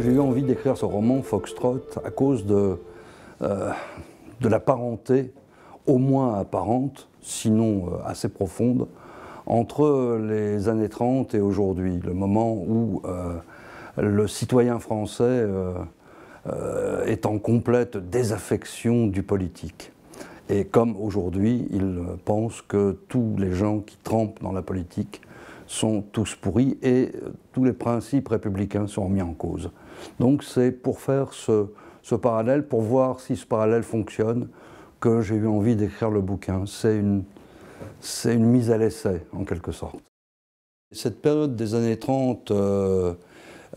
j'ai eu envie d'écrire ce roman Foxtrot à cause de, euh, la parenté, au moins apparente, sinon euh, assez profonde, entre les années 30 et aujourd'hui, le moment où euh, le citoyen français est en complète désaffection du politique. Et comme aujourd'hui, il pense que tous les gens qui trempent dans la politique sont tous pourris et euh, tous les principes républicains sont mis en cause. Donc c'est pour faire ce, parallèle, pour voir si ce parallèle fonctionne, que j'ai eu envie d'écrire le bouquin. C'est une, mise à l'essai, en quelque sorte. Cette période des années 30, euh,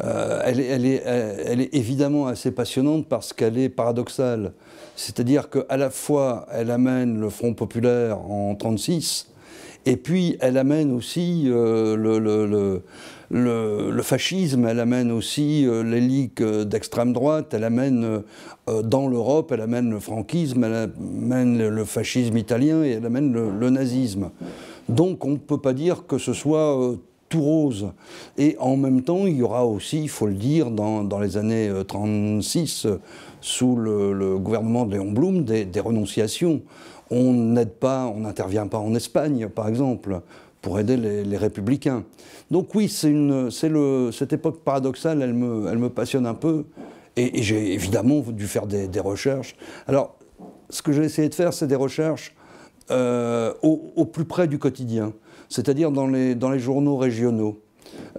euh, elle, est, elle, est, évidemment assez passionnante parce qu'elle est paradoxale. C'est-à-dire qu'à la fois, elle amène le Front populaire en 1936, et puis, elle amène aussi euh, le, fascisme, elle amène aussi euh, les ligues euh, d'extrême droite, elle amène dans l'Europe, elle amène le franquisme, elle amène le fascisme italien et elle amène le, nazisme. Donc, on ne peut pas dire que ce soit tout rose. Et en même temps, il y aura aussi, il faut le dire, dans, les années 36, euh, euh, sous le, gouvernement de Léon Blum, des, renonciations. On n'aide pas, on n'intervient pas en Espagne, par exemple, pour aider les, républicains. Donc oui, c'est cette époque paradoxale, elle me, elle me passionne un peu. Et, j'ai évidemment dû faire des, recherches. Alors, ce que j'ai essayé de faire, c'est des recherches euh, au, plus près du quotidien c'est-à-dire dans les, dans les journaux régionaux,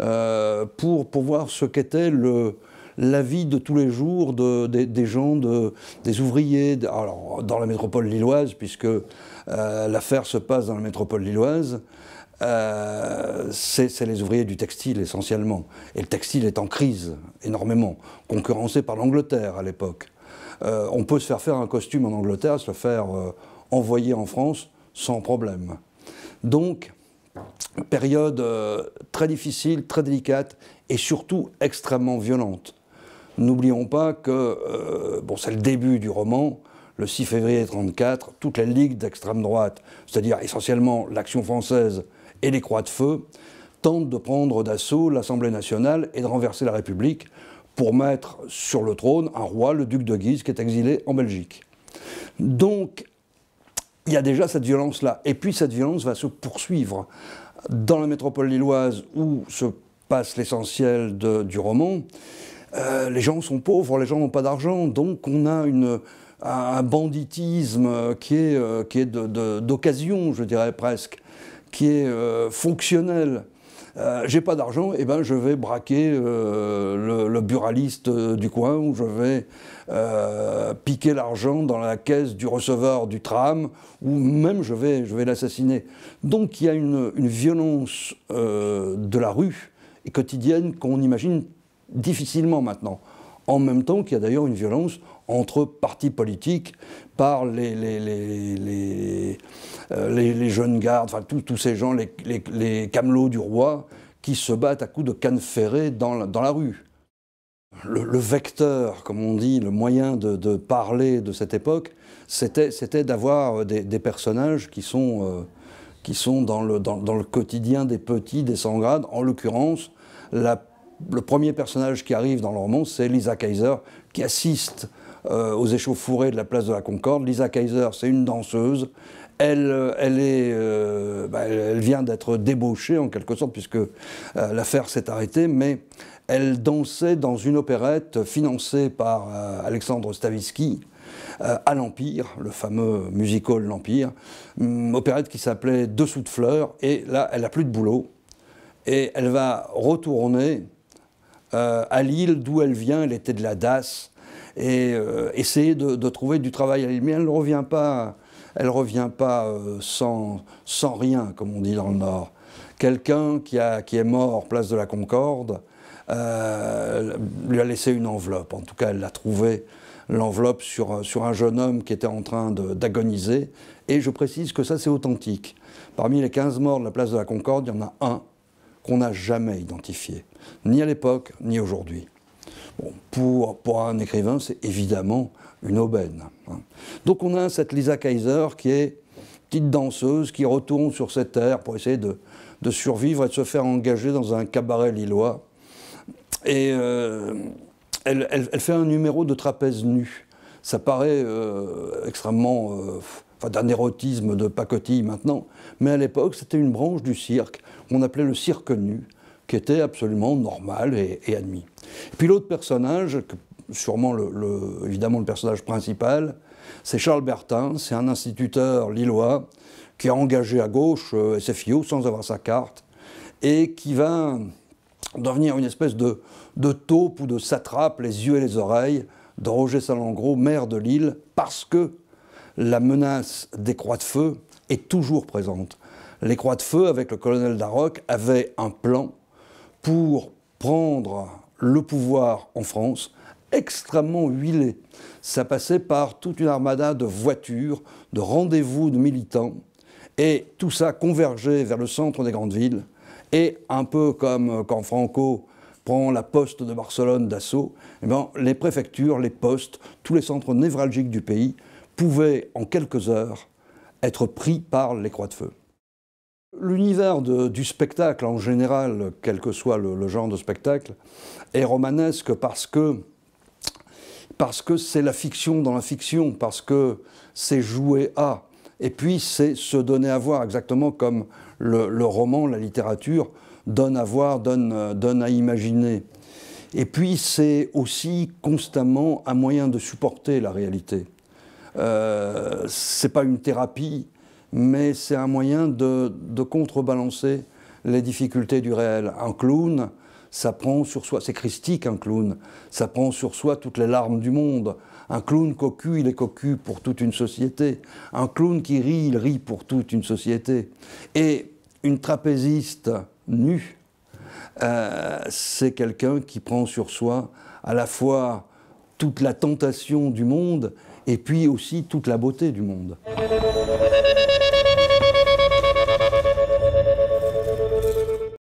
euh, pour, pour voir ce qu'était le, la vie de tous les jours de, des gens, de, des ouvriers, alors dans la métropole lilloise, puisque euh, l'affaire se passe dans la métropole lilloise, euh, c'est les ouvriers du textile essentiellement. Et le textile est en crise énormément, concurrencé par l'Angleterre à l'époque. on peut se faire faire un costume en Angleterre, se le faire envoyer en France sans problème. Donc, période euh, très difficile, très délicate et surtout extrêmement violente. N'oublions pas que, euh, bon, c'est le début du roman, le 6 février 1934, toutes les ligues d'extrême droite, c'est-à-dire essentiellement l'Action française et les Croix de Feu, tentent de prendre d'assaut l'Assemblée nationale et de renverser la République pour mettre sur le trône un roi, le duc de Guise, qui est exilé en Belgique. Donc, il y a déjà cette violence-là. Et puis cette violence va se poursuivre. Dans la métropole lilloise, où se passe l'essentiel du roman, euh, les gens sont pauvres, les gens n'ont pas d'argent, donc on a un banditisme qui est, euh, est d'occasion, je dirais presque, qui est euh, fonctionnel. Euh, j'ai pas d'argent, eh ben je vais braquer euh, le, buraliste euh, du coin ou je vais piquer l'argent dans la caisse du receveur du tram ou même je vais, je vais l'assassiner. Donc il y a une, violence de la rue et quotidienne qu'on imagine difficilement maintenant. En même temps qu'il y a d'ailleurs une violence entre partis politiques par les, les euh, les, jeunes gardes, tous ces gens, les, camelots du roi, qui se battent à coups de canne ferrée dans la, rue. Le, vecteur, comme on dit, le moyen de, parler de cette époque, c'était d'avoir euh, des, personnages qui sont, euh, qui sont dans, le, quotidien des petits, des sans-grades. En l'occurrence, le premier personnage qui arrive dans le roman, c'est Lisa Kaiser, qui assiste aux échauffourées de la place de la Concorde. Lisa Kaiser, c'est une danseuse. Euh, elle, est, euh, bah, elle vient d'être débauchée en quelque sorte, puisque euh, l'affaire s'est arrêtée, mais elle dansait dans une opérette financée par Alexandre Stavisky à l'Empire, le fameux musical L'Empire, hum, opérette qui s'appelait Dessous de fleurs, et là, elle n'a plus de boulot, et elle va retourner à Lille, d'où elle vient, elle était de la DAS, et essayer de, de trouver du travail à Lille. Mais elle ne revient pas elle ne revient pas euh, sans, rien, comme on dit dans le Nord. Quelqu'un qui, est mort, place de la Concorde, euh, lui a laissé une enveloppe. En tout cas, elle l'a trouvé l'enveloppe sur, sur un jeune homme qui était en train d'agoniser. Et je précise que ça, c'est authentique. Parmi les 15 morts de la place de la Concorde, il y en a un qu'on n'a jamais identifié, ni à l'époque, ni aujourd'hui pour, un écrivain, c'est évidemment une aubaine. Hein. Donc on a cette Lisa Kaiser qui est petite danseuse qui retourne sur cette terre pour essayer de, survivre et de se faire engager dans un cabaret lillois. Et euh, elle, fait un numéro de trapèze nu. Ça paraît euh, extrêmement... Euh, enfin d'un érotisme de pacotille maintenant, mais à l'époque c'était une branche du cirque, qu'on appelait le cirque nu, qui était absolument normal et admis puis l'autre personnage, sûrement le, évidemment le personnage principal, c'est Charles Bertin, c'est un instituteur lillois qui a engagé à gauche euh, SFIO sans avoir sa carte et qui va devenir une espèce de, taupe ou de satrape, les yeux et les oreilles, de Roger Salengro, maire de Lille, parce que la menace des croix de feu est toujours présente. Les croix de feu, avec le colonel Darroch, avaient un plan pour prendre le pouvoir en France extrêmement huilé. Ça passait par toute une armada de voitures, de rendez-vous de militants, et tout ça convergeait vers le centre des grandes villes, et un peu comme quand Franco prend la poste de Barcelone d'assaut, eh ben, les préfectures, les postes, tous les centres névralgiques du pays pouvaient en quelques heures être pris par les croix de feu. L'univers du spectacle en général, quel que soit le, genre de spectacle, est romanesque parce que parce que c'est la fiction dans la fiction, parce que c'est jouer à, et puis c'est se donner à voir, exactement comme le, roman, la littérature donne à voir, donne, à imaginer. Et puis c'est aussi constamment un moyen de supporter la réalité. Euh, c'est pas une thérapie, mais c'est un moyen de, contrebalancer les difficultés du réel. Un clown, ça prend sur soi, c'est christique un clown, ça prend sur soi toutes les larmes du monde. Un clown cocu, il est cocu pour toute une société. Un clown qui rit, il rit pour toute une société. Et une trapéziste nue, euh, c'est quelqu'un qui prend sur soi à la fois toute la tentation du monde et puis aussi toute la beauté du monde.